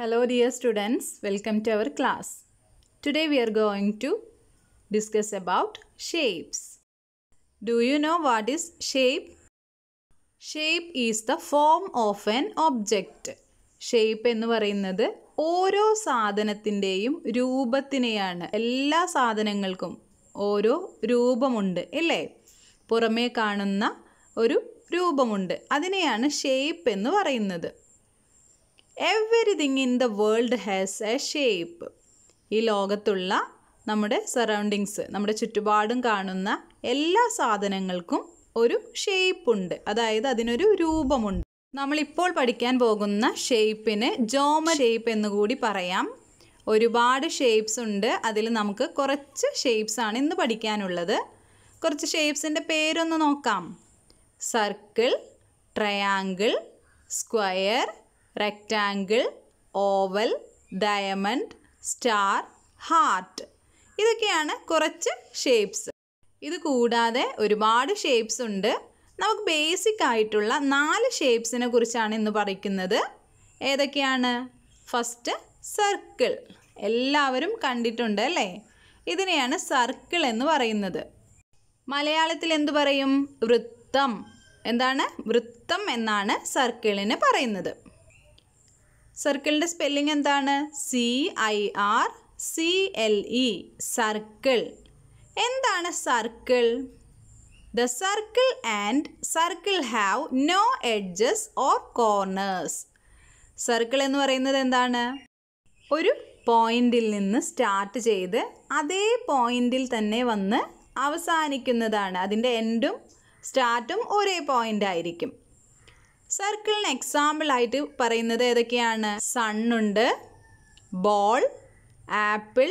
Hello dear students, welcome to our class. Today we are going to discuss about shapes. Do you know what is shape? Shape is the form of an object. Shape എന്ന് പറയുന്നത് ഓരോ സാധനത്തിൻ്റെയും രൂപത്തിനെയാണ് എല്ലാ സാധനങ്ങൾക്കും ഓരോ രൂപമുണ്ട് അല്ലേ പുറമേ കാണുന്ന ഒരു രൂപമുണ്ട് അതിനെയാണ് ഷേപ്പ് എന്ന് പറയുന്നത് everything in the world has a shape ഈ ലോകത്തുള്ള നമ്മുടെ സറൗണ്ടിങ്സ് നമ്മുടെ ചുറ്റുപാടും കാണുന്ന എല്ലാ സാധനങ്ങൾക്കും ഒരു ഷേപ്പുണ്ട് അതായത് അതിനൊരു രൂപമുണ്ട് നമ്മളിപ്പോൾ പഠിക്കാൻ പോകുന്ന ഷേപ്പിന് ജോമ ഷേപ്പ് എന്ന് കൂടി പറയാം ഒരുപാട് ഷേപ്സ് ഉണ്ട് അതിൽ നമുക്ക് കുറച്ച് ഷേപ്സ് ആണ് ഇന്ന് പഠിക്കാനുള്ളത് കുറച്ച് ഷേപ്സിൻ്റെ പേരൊന്ന് നോക്കാം circle triangle square rectangle oval diamond star heart ഇതൊക്കെയാണ് കുറച്ച് ഷേപ്സ് ഇത് കൂടാതെ ഒരുപാട് ഷേപ്സ് ഉണ്ട് നമുക്ക് ബേസിക് ആയിട്ടുള്ള നാല് ഷേപ്സിനെ കുറിച്ചാണ് ഇന്ന് പറയുന്നത് ഏതൊക്കെയാണ് ഫസ്റ്റ് സർക്കിൾ എല്ലാവരും കണ്ടിട്ടുണ്ട് അല്ലേ ഇതിനെയാണ് സർക്കിൾ എന്ന് പറയുന്നത് മലയാളത്തിൽ എന്തു പറയും വൃത്തം എന്താണ് വൃത്തം എന്നാണ് സർക്കിളിന് പറയുന്നത് സർക്കിളിൻ്റെ സ്പെല്ലിംഗ് എന്താണ് C I R C L E circle എന്താണ് circle the circle and circle have no edges or corners circle എന്ന് പറയുന്നത് എന്താണ് ഒരു പോയിന്റിൽ നിന്ന് സ്റ്റാർട്ട് ചെയ്ത് അതേ പോയിന്റിൽ തന്നെ വന്ന് അവസാനിക്കുന്നതാണ് അതിൻ്റെ എൻഡും സ്റ്റാർട്ടും ഒരേ പോയിൻ്റ് ആയിരിക്കും സർക്കിളിന് എക്സാമ്പിൾ ആയിട്ട് പറയുന്നത് ഏതൊക്കെയാണ് സണ്ണുണ്ട് ബോൾ ആപ്പിൾ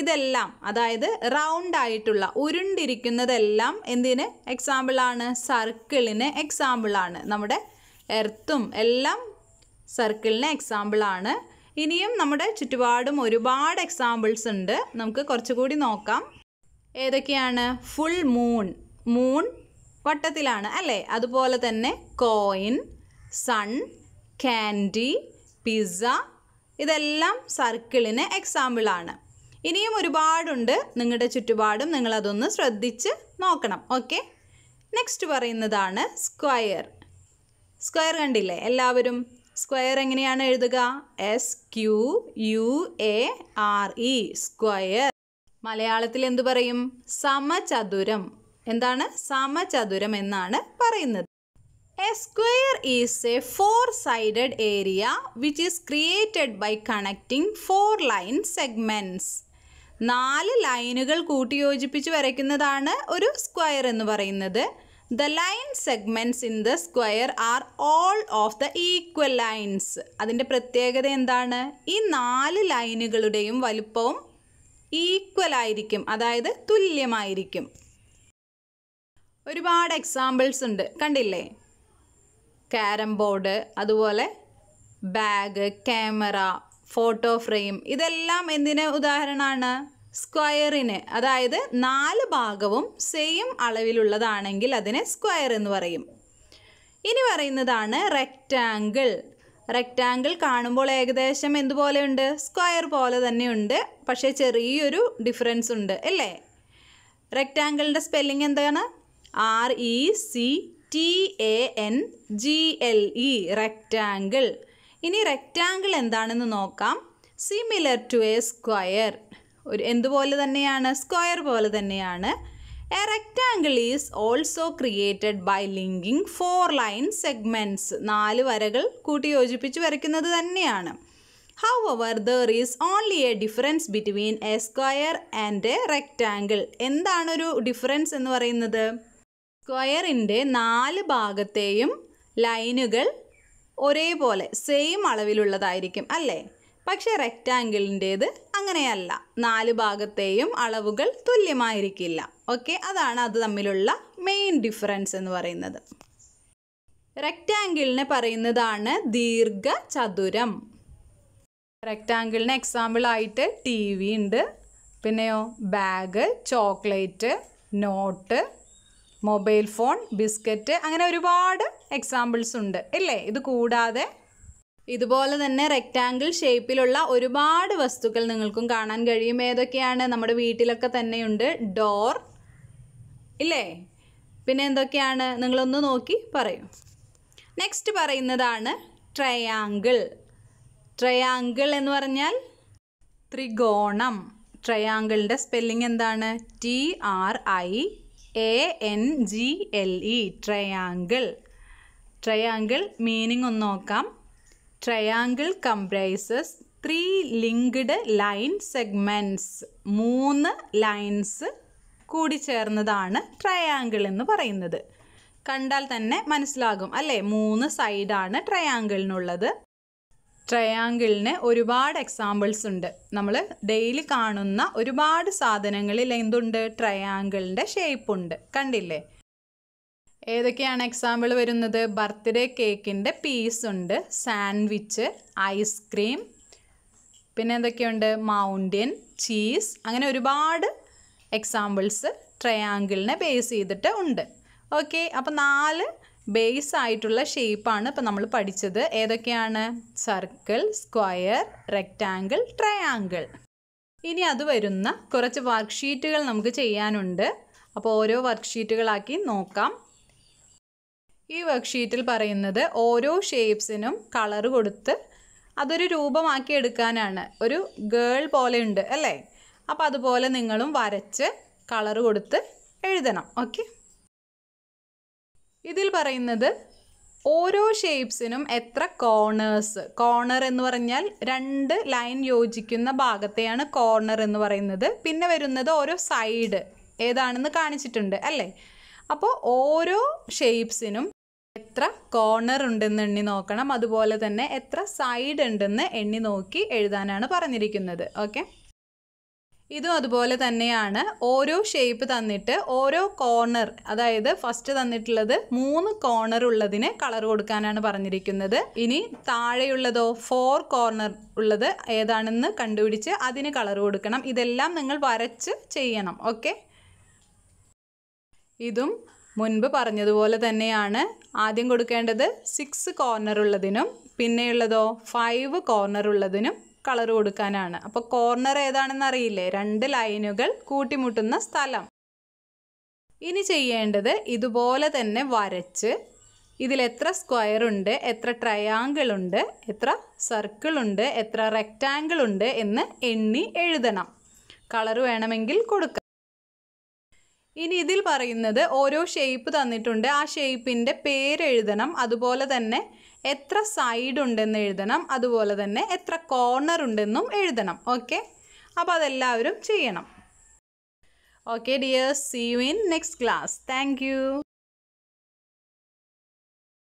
ഇതെല്ലാം അതായത് റൗണ്ട് ആയിട്ടുള്ള ഉരുണ്ടിരിക്കുന്നതെല്ലാം എന്തിന് എക്സാമ്പിളാണ് സർക്കിളിന് എക്സാമ്പിളാണ് നമ്മുടെ എർത്തും എല്ലാം സർക്കിളിന് എക്സാമ്പിളാണ് ഇനിയും നമ്മുടെ ചുറ്റുപാടും ഒരുപാട് എക്സാമ്പിൾസ് ഉണ്ട് നമുക്ക് കുറച്ചുകൂടി നോക്കാം ഏതൊക്കെയാണ് ഫുൾ മൂൺ മൂൺ വട്ടത്തിലാണ് അല്ലേ അതുപോലെ തന്നെ കോയിൻ സൺ ക്യാൻഡി പിസ്സ ഇതെല്ലാം സർക്കിളിന് എക്സാമ്പിളാണ് ഇനിയും ഒരുപാടുണ്ട് നിങ്ങളുടെ ചുറ്റുപാടും നിങ്ങളതൊന്ന് ശ്രദ്ധിച്ച് നോക്കണം ഓക്കെ നെക്സ്റ്റ് പറയുന്നതാണ് സ്ക്വയർ സ്ക്വയർ കണ്ടില്ലേ എല്ലാവരും സ്ക്വയർ എങ്ങനെയാണ് എഴുതുക S Q U A R E square മലയാളത്തിൽ എന്തു പറയും സമചതുരം എന്താണ് സമചതുരം എന്നാണ് പറയുന്നത് a square is a four sided area which is created by connecting four line segments നാല് ലൈനുകൾ കൂട്ടിയോജിപ്പിച്ച് വരയ്ക്കുന്നതാണ് ഒരു സ്ക്വയർ എന്ന് പറയുന്നത് the line segments in the square are all of the equal lines അതിൻ്റെ പ്രത്യേകത എന്താണ് ഈ നാല് ലൈനുകളുടെയും വലുപ്പവും ഈക്വൽ ആയിരിക്കും അതായത് തുല്യമായിരിക്കും ഒരുപാട് എക്സാമ്പിൾസ് ഉണ്ട് കണ്ടില്ലേ ക്യാരം ബോർഡ് അതുപോലെ ബാഗ് ക്യാമറ ഫോട്ടോ ഫ്രെയിം ഇതെല്ലാം എന്തിന് ഉദാഹരണമാണ് സ്ക്വയറിന് അതായത് നാല് ഭാഗവും സെയിം അളവിലുള്ളതാണെങ്കിൽ അതിനെ സ്ക്വയർ എന്ന് പറയും ഇനി പറയുന്നതാണ് റെക്റ്റാങ്കിൾ റെക്റ്റാങ്കിൾ കാണുമ്പോൾ ഏകദേശം എന്തുപോലെയുണ്ട് സ്ക്വയർ പോലെ തന്നെയുണ്ട് പക്ഷേ ചെറിയൊരു ഡിഫറൻസ് ഉണ്ട് അല്ലേ റെക്റ്റാങ്കിളിൻ്റെ സ്പെല്ലിംഗ് എന്താണ് R E C T A N G L E rectangle ഇനി റെക്റ്റാങ്കിൾ എന്താണെന്ന് നോക്കാം സിമിലർ ടു എ സ്ക്വയർ ഒരു എന്തുപോലെ തന്നെയാണ് സ്ക്വയർ പോലെ തന്നെയാണ് a rectangle is also created by linking four line segments നാല് വരകൾ കൂട്ടി യോജിപ്പിച്ച് വരയ്ക്കുന്നത് തന്നെയാണ് however there is only a difference between a square and a rectangle എന്താണൊരു ഡിഫറൻസ് എന്ന് പറയുന്നത് സ്ക്വയറിൻ്റെ നാല് ഭാഗത്തെയും ലൈനുകൾ ഒരേപോലെ സെയിം അളവിലുള്ളതായിരിക്കും അല്ലേ പക്ഷേ റെക്റ്റാങ്കിളിൻ്റേത് അങ്ങനെയല്ല നാല് ഭാഗത്തെയും അളവുകൾ തുല്യമായിരിക്കില്ല ഓക്കെ അതാണ് അത് തമ്മിലുള്ള മെയിൻ ഡിഫറൻസ് എന്ന് പറയുന്നത് റെക്റ്റാങ്കിളിനെ പറയുന്നതാണ് ദീർഘചതുരം റെക്റ്റാങ്കിളിന് എക്സാമ്പിളായിട്ട് ടി വി ഉണ്ട് പിന്നെയോ bag chocolate note mobile phone biscuit അങ്ങനെ ഒരുപാട് എക്സാമ്പിൾസ് ഉണ്ട് ഇല്ലേ ഇത് കൂടാതെ ഇതുപോലെ തന്നെ റെക്റ്റാങ്കിൾ ഷേപ്പിലുള്ള ഒരുപാട് വസ്തുക്കൾ നിങ്ങൾക്കും കാണാൻ കഴിയും ഏതൊക്കെയാണ് നമ്മുടെ വീട്ടിലൊക്കെ തന്നെയുണ്ട് ഡോർ ഇല്ലേ പിന്നെ എന്തൊക്കെയാണ് നിങ്ങളൊന്ന് നോക്കി പറയൂ നെക്സ്റ്റ് പറയുന്നതാണ് ട്രയാങ്കിൾ ട്രയാങ്കിൾ എന്ന് പറഞ്ഞാൽ ത്രികോണം ട്രയാങ്കിളിൻ്റെ സ്പെല്ലിംഗ് എന്താണ് T R I A N G L E triangle triangle meaning ഒന്ന് നോക്കാം triangle comprises three linked line segments മൂന്ന് ലൈൻസ് കൂടിച്ചേർന്നതാണ് ട്രയാങ്കിൾ എന്ന് പറയുന്നത് കണ്ടാൽ തന്നെ മനസ്സിലാകും അല്ലേ മൂന്ന് സൈഡാണ് ട്രയാങ്കിളിനുള്ളത് ട്രയാങ്കിളിന് ഒരുപാട് എക്സാമ്പിൾസ് ഉണ്ട് നമ്മൾ ഡെയിലി കാണുന്ന ഒരുപാട് സാധനങ്ങളിൽ എന്തുണ്ട് ട്രയാങ്കിളിൻ്റെ ഷേപ്പ് ഉണ്ട് കണ്ടില്ലേ ഏതൊക്കെയാണ് എക്സാമ്പിൾ വരുന്നത് ബർത്ത്ഡേ കേക്കിൻ്റെ പീസ് ഉണ്ട് സാൻഡ്വിച്ച് ഐസ്ക്രീം പിന്നെ എന്തൊക്കെയുണ്ട് മൗണ്ടൻ ചീസ് അങ്ങനെ ഒരുപാട് എക്സാമ്പിൾസ് ട്രയാങ്കിളിനെ ബേസ് ചെയ്തിട്ട് ഉണ്ട് ഓക്കെ അപ്പോൾ നാല് ബേസ് ആയിട്ടുള്ള ഷേപ്പാണ് ഇപ്പം നമ്മൾ പഠിച്ചത് ഏതൊക്കെയാണ് സർക്കിൾ സ്ക്വയർ റെക്റ്റാങ്കിൾ ട്രയാങ്കിൾ ഇനി അത് വരുന്ന കുറച്ച് വർക്ക്ഷീറ്റുകൾ നമുക്ക് ചെയ്യാനുണ്ട് അപ്പോൾ ഓരോ വർക്ക്ഷീറ്റുകളാക്കി നോക്കാം ഈ വർക്ക്ഷീറ്റിൽ പറയുന്നത് ഓരോ ഷേപ്സിനും കളർ കൊടുത്ത് അതൊരു രൂപമാക്കി എടുക്കാനാണ് ഒരു ഗേൾ പോലെ ഉണ്ട് അല്ലേ അപ്പോൾ അതുപോലെ നിങ്ങളും വരച്ച് കളർ കൊടുത്ത് എഴുതണം ഓക്കെ ഇതിൽ പറയുന്നത് ഓരോ ഷേപ്സിനും എത്ര കോർണേഴ്സ് കോർണർ എന്ന് പറഞ്ഞാൽ രണ്ട് ലൈൻ യോജിക്കുന്ന ഭാഗത്തെയാണ് കോർണർ എന്ന് പറയുന്നത് പിന്നെ വരുന്നത് ഓരോ സൈഡ് ഏതാണെന്ന് കാണിച്ചിട്ടുണ്ട് അല്ലേ അപ്പോൾ ഓരോ ഷേപ്സിനും എത്ര കോർണർ ഉണ്ടെന്ന് എണ്ണി നോക്കണം അതുപോലെ തന്നെ എത്ര സൈഡ് ഉണ്ടെന്ന് എണ്ണി നോക്കി എഴുതാനാണ് പറഞ്ഞിരിക്കുന്നത് ഓക്കെ ഇതും അതുപോലെ തന്നെയാണ് ഓരോ ഷേപ്പ് തന്നിട്ട് ഓരോ കോർണർ അതായത് ഫസ്റ്റ് തന്നിട്ടുള്ളത് മൂന്ന് കോർണർ ഉള്ളതിന് കളർ കൊടുക്കാനാണ് പറഞ്ഞിരിക്കുന്നത് ഇനി താഴെയുള്ളതോ ഫോർ കോർണർ ഉള്ളത് ഏതാണെന്ന് കണ്ടുപിടിച്ച് അതിന് കളർ കൊടുക്കണം ഇതെല്ലാം നിങ്ങൾ വരച്ച് ചെയ്യണം ഓക്കെ ഇതും മുൻപ് പറഞ്ഞതുപോലെ തന്നെയാണ് ആദ്യം കൊടുക്കേണ്ടത് സിക്സ് കോർണർ ഉള്ളതിനും പിന്നെയുള്ളതോ ഫൈവ് കോർണർ ഉള്ളതിനും കളർ കൊടുക്കാനാണ് അപ്പോൾ കോർണർ ഏതാണെന്ന് അറിയില്ലേ രണ്ട് ലൈനുകൾ കൂട്ടിമുട്ടുന്ന സ്ഥലം ഇനി ചെയ്യേണ്ടത് ഇതുപോലെ തന്നെ വരച്ച് ഇതിൽ എത്ര സ്ക്വയർ ഉണ്ട് എത്ര ട്രയാങ്കിൾ ഉണ്ട് എത്ര സർക്കിൾ ഉണ്ട് എത്ര റെക്റ്റാങ്കിൾ ഉണ്ട് എന്ന് എണ്ണി എഴുതണം കളർ വേണമെങ്കിൽ കൊടുക്കാം ഇനി ഇതിൽ പറയുന്നത് ഓരോ ഷേപ്പ് തന്നിട്ടുണ്ട് ആ ഷേപ്പിൻ്റെ പേരെഴുതണം അതുപോലെ തന്നെ എത്ര സൈഡ് ഉണ്ടെന്ന് എഴുതണം അതുപോലെ തന്നെ എത്ര കോർണർ ഉണ്ടെന്നും എഴുതണം ഓക്കെ അപ്പോൾ അതെല്ലാവരും ചെയ്യണം okay dears see you in next class thank